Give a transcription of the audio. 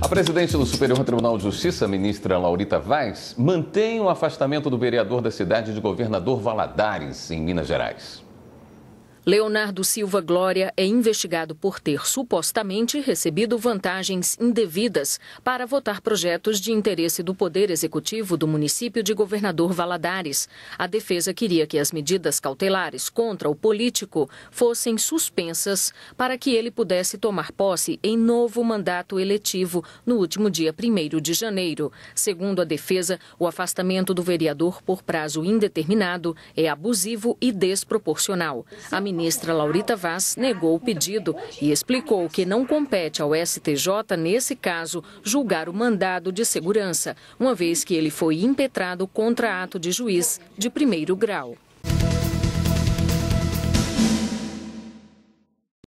A presidente do Superior Tribunal de Justiça, ministra Laurita Vaz, mantém o afastamento do vereador da cidade de Governador Valadares, em Minas Gerais. Leonardo Silva Glória é investigado por ter supostamente recebido vantagens indevidas para votar projetos de interesse do Poder Executivo do município de Governador Valadares. A defesa queria que as medidas cautelares contra o político fossem suspensas para que ele pudesse tomar posse em novo mandato eletivo no último dia 1 de janeiro. Segundo a defesa, o afastamento do vereador por prazo indeterminado é abusivo e desproporcional. A ministra Laurita Vaz negou o pedido e explicou que não compete ao STJ, nesse caso, julgar o mandado de segurança, uma vez que ele foi impetrado contra ato de juiz de primeiro grau.